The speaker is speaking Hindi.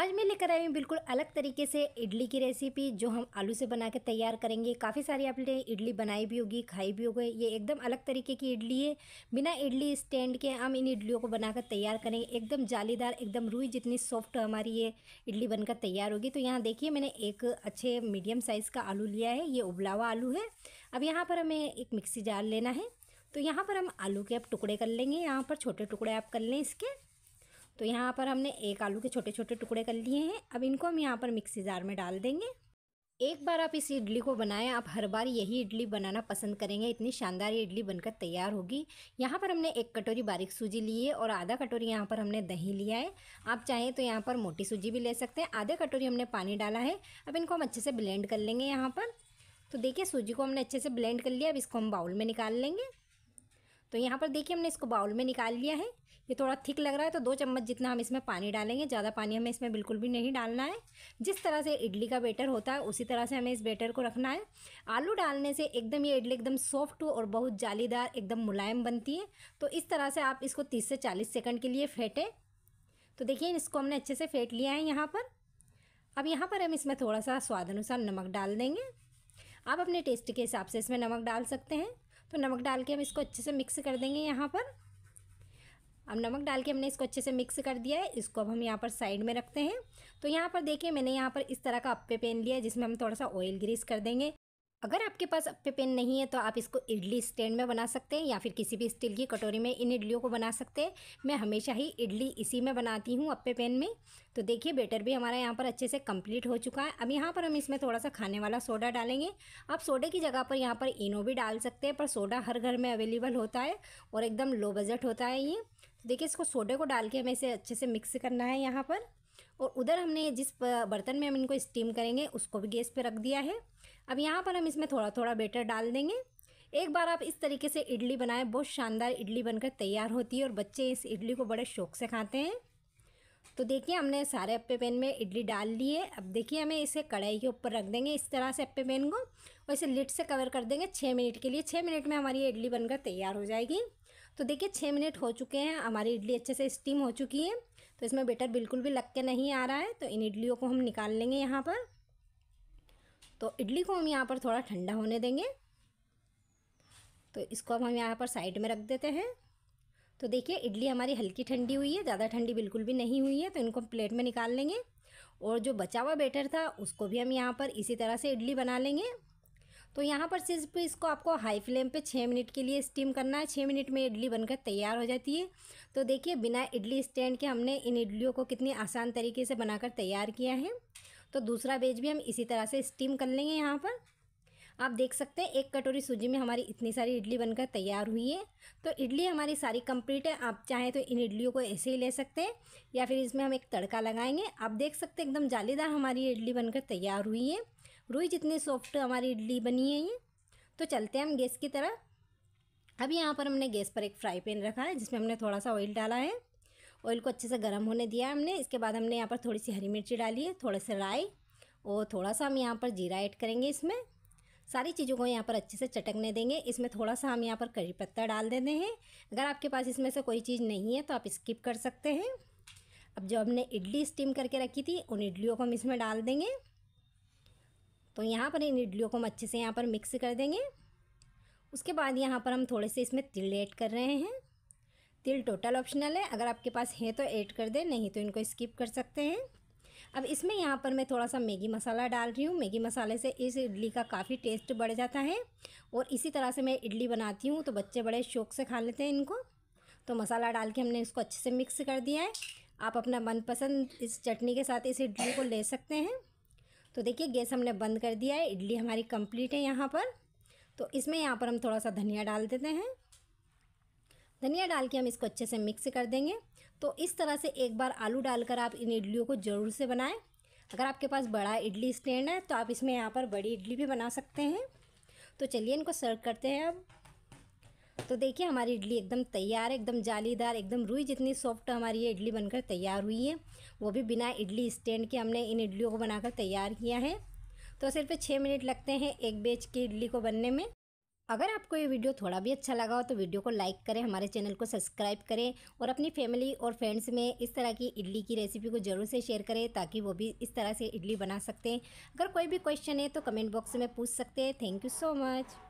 आज मैं लेकर आई हूँ बिल्कुल अलग तरीके से इडली की रेसिपी जो हम आलू से बना के तैयार करेंगे काफ़ी सारी आपने इडली बनाई भी होगी खाई भी होगी ये एकदम अलग तरीके की इडली है बिना इडली स्टैंड के हम इन इडलियों को बनाकर तैयार करेंगे एकदम जालीदार एकदम रुई जितनी सॉफ्ट हमारी ये इडली बनकर तैयार होगी तो यहाँ देखिए मैंने एक अच्छे मीडियम साइज़ का आलू लिया है ये उबलावा आलू है अब यहाँ पर हमें एक मिक्सी जार लेना है तो यहाँ पर हम आलू के अब टुकड़े कर लेंगे यहाँ पर छोटे टुकड़े आप कर लें इसके तो यहाँ पर हमने एक आलू के छोटे छोटे टुकड़े कर लिए हैं अब इनको हम यहाँ पर मिक्सी जार में डाल देंगे एक बार आप इस इडली को बनाएं आप हर बार यही इडली बनाना पसंद करेंगे इतनी शानदार ये इडली बनकर तैयार होगी यहाँ पर हमने एक कटोरी बारीक सूजी ली है और आधा कटोरी यहाँ पर हमने दही लिया है आप चाहें तो यहाँ पर मोटी सूजी भी ले सकते हैं आधे कटोरी हमने पानी डाला है अब इनको हम अच्छे से ब्लेंड कर लेंगे यहाँ पर तो देखिए सूजी को हमने अच्छे से ब्लेंड कर लिया अब इसको हम बाउल में निकाल लेंगे तो यहाँ पर देखिए हमने इसको बाउल में निकाल लिया है ये थोड़ा थिक लग रहा है तो दो चम्मच जितना हम इसमें पानी डालेंगे ज़्यादा पानी हमें इसमें बिल्कुल भी नहीं डालना है जिस तरह से इडली का बेटर होता है उसी तरह से हमें इस बेटर को रखना है आलू डालने से एकदम ये इडली एकदम सॉफ्ट और बहुत जालीदार एकदम मुलायम बनती है तो इस तरह से आप इसको तीस से चालीस सेकेंड के लिए फेंटें तो देखिए इसको हमने अच्छे से फेंट लिया है यहाँ पर अब यहाँ पर हम इसमें थोड़ा सा स्वाद अनुसार नमक डाल देंगे आप अपने टेस्ट के हिसाब से इसमें नमक डाल सकते हैं तो नमक डाल के हम इसको अच्छे से मिक्स कर देंगे यहाँ पर अब नमक डाल के हमने इसको अच्छे से मिक्स कर दिया है इसको अब हम यहाँ पर साइड में रखते हैं तो यहाँ पर देखिए मैंने यहाँ पर इस तरह का अप्पे पेन लिया है जिसमें हम थोड़ा सा ऑयल ग्रीस कर देंगे अगर आपके पास अपे पेन नहीं है तो आप इसको इडली स्टैंड में बना सकते हैं या फिर किसी भी स्टील की कटोरी में इन इडलियों को बना सकते हैं मैं हमेशा ही इडली इसी में बनाती हूँ अप्पे पेन में तो देखिए बेटर भी हमारा यहाँ पर अच्छे से कंप्लीट हो चुका है अब यहाँ पर हम इसमें थोड़ा सा खाने वाला सोडा डालेंगे आप सोडे की जगह पर यहाँ पर इनो भी डाल सकते हैं पर सोडा हर घर में अवेलेबल होता है और एकदम लो बजट होता है ये तो देखिए इसको सोडे को डाल के हमें इसे अच्छे से मिक्स करना है यहाँ पर और उधर हमने जिस बर्तन में हम इनको स्टीम करेंगे उसको भी गैस पर रख दिया है अब यहाँ पर हम इसमें थोड़ा थोड़ा बेटर डाल देंगे एक बार आप इस तरीके से इडली बनाएं बहुत शानदार इडली बनकर तैयार होती है और बच्चे इस इडली को बड़े शौक से खाते हैं तो देखिए हमने सारे अप्पे पेन में इडली डाल ली है अब देखिए हमें इसे कढ़ाई के ऊपर रख देंगे इस तरह से अप्पे पेन को और इसे लिट से कवर कर देंगे छः मिनट के लिए छः मिनट में हमारी इडली बनकर तैयार हो जाएगी तो देखिए छः मिनट हो चुके हैं हमारी इडली अच्छे से स्टीम हो चुकी है तो इसमें बेटर बिल्कुल भी लग के नहीं आ रहा है तो इन इडलियों को हम निकाल लेंगे यहाँ पर तो इडली को हम यहाँ पर थोड़ा ठंडा होने देंगे तो इसको अब हम यहाँ पर साइड में रख देते हैं तो देखिए इडली हमारी हल्की ठंडी हुई है ज़्यादा ठंडी बिल्कुल भी नहीं हुई है तो इनको हम प्लेट में निकाल लेंगे और जो बचा हुआ बैटर था उसको भी हम यहाँ पर इसी तरह से इडली बना लेंगे तो यहाँ पर सिर्फ इसको आपको हाई फ्लेम पे छः मिनट के लिए स्टीम करना है छः मिनट में इडली बनकर तैयार हो जाती है तो देखिए बिना इडली स्टैंड के हमने इन इडलियों को कितनी आसान तरीके से बनाकर तैयार किया है तो दूसरा बेच भी हम इसी तरह से स्टीम कर लेंगे यहाँ पर आप देख सकते हैं एक कटोरी सूजी में हमारी इतनी सारी इडली बनकर तैयार हुई है तो इडली हमारी सारी कंप्लीट है आप चाहें तो इन इडलियों को ऐसे ही ले सकते हैं या फिर इसमें हम एक तड़का लगाएंगे आप देख सकते हैं एकदम जालीदार हमारी इडली बनकर तैयार हुई है रुई जितनी सॉफ्ट हमारी इडली बनी है ये तो चलते हैं हम गैस की तरह अभी यहाँ पर हमने गैस पर एक फ्राई पैन रखा है जिसमें हमने थोड़ा सा ऑयल डाला है ऑयल को अच्छे से गर्म होने दिया हमने इसके बाद हमने यहाँ पर थोड़ी सी हरी मिर्ची डाली है थोड़ा सा राई और थोड़ा सा हम यहाँ पर जीरा ऐड करेंगे इसमें सारी चीज़ों को यहाँ पर अच्छे से चटकने देंगे इसमें थोड़ा सा हम यहाँ पर करी पत्ता डाल देते हैं अगर आपके पास इसमें से कोई चीज़ नहीं है तो आप स्किप कर सकते हैं अब जो हमने इडली स्टीम करके रखी थी उन इडलियों को हम इसमें डाल देंगे तो यहाँ पर इन इडलियों को हम अच्छे से यहाँ पर मिक्स कर देंगे उसके बाद यहाँ पर हम थोड़े से इसमें तिल ऐड कर रहे हैं तिल टोटल ऑप्शनल है अगर आपके पास है तो ऐड कर दें नहीं तो इनको स्किप कर सकते हैं अब इसमें यहाँ पर मैं थोड़ा सा मैगी मसाला डाल रही हूँ मैगी मसाले से इस इडली का काफ़ी टेस्ट बढ़ जाता है और इसी तरह से मैं इडली बनाती हूँ तो बच्चे बड़े शौक से खा लेते हैं इनको तो मसाला डाल के हमने इसको अच्छे से मिक्स कर दिया है आप अपना मनपसंद इस चटनी के साथ इस इडली को ले सकते हैं तो देखिए गैस हमने बंद कर दिया है इडली हमारी कंप्लीट है यहाँ पर तो इसमें यहाँ पर हम थोड़ा सा धनिया डाल देते हैं धनिया डाल के हम इसको अच्छे से मिक्स कर देंगे तो इस तरह से एक बार आलू डालकर आप इन इडलियों को ज़रूर से बनाएं अगर आपके पास बड़ा इडली स्टैंड है तो आप इसमें यहाँ पर बड़ी इडली भी बना सकते हैं तो चलिए इनको सर्व करते हैं अब तो देखिए हमारी इडली एकदम तैयार है एकदम जालीदार एकदम रुई जितनी सॉफ्ट हमारी ये इडली बनकर तैयार हुई है वो भी बिना इडली स्टैंड के हमने इन इडलियों को बनाकर तैयार किया है तो सिर्फ छः मिनट लगते हैं एक बेच की इडली को बनने में अगर आपको ये वीडियो थोड़ा भी अच्छा लगा हो तो वीडियो को लाइक करें हमारे चैनल को सब्सक्राइब करें और अपनी फैमिली और फ्रेंड्स में इस तरह की इडली की रेसिपी को ज़रूर से शेयर करें ताकि वो भी इस तरह से इडली बना सकते हैं अगर कोई भी क्वेश्चन है तो कमेंट बॉक्स में पूछ सकते हैं थैंक यू सो मच